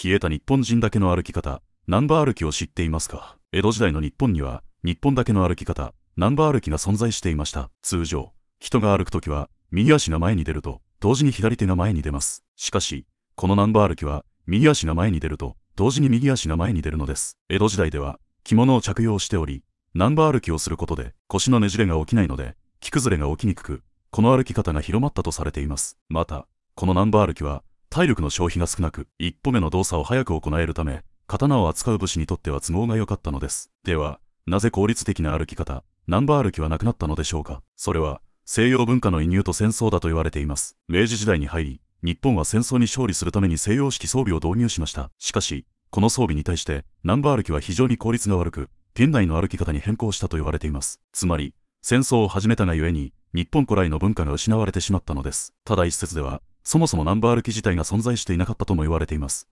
消えた日本人だけの歩き方、ナンバー歩きを知っていますか江戸時代の日本には、日本だけの歩き方、ナンバー歩きが存在していました。通常、人が歩くときは、右足が前に出ると、同時に左手が前に出ます。しかし、このナンバー歩きは、右足が前に出ると、同時に右足が前に出るのです。江戸時代では、着物を着用しており、ナンバー歩きをすることで、腰のねじれが起きないので、木崩れが起きにくく、この歩き方が広まったとされています。また、このナンバー歩きは、体力の消費が少なく、一歩目の動作を早く行えるため、刀を扱う武士にとっては都合が良かったのです。では、なぜ効率的な歩き方、ナンバー歩きはなくなったのでしょうかそれは、西洋文化の移入と戦争だと言われています。明治時代に入り、日本は戦争に勝利するために西洋式装備を導入しました。しかし、この装備に対して、ナンバー歩きは非常に効率が悪く、現代の歩き方に変更したと言われています。つまり、戦争を始めたがゆえに、日本古来の文化が失われてしまったのです。ただ一説では、そもそもナンバー歩き自体が存在していなかったとも言われています。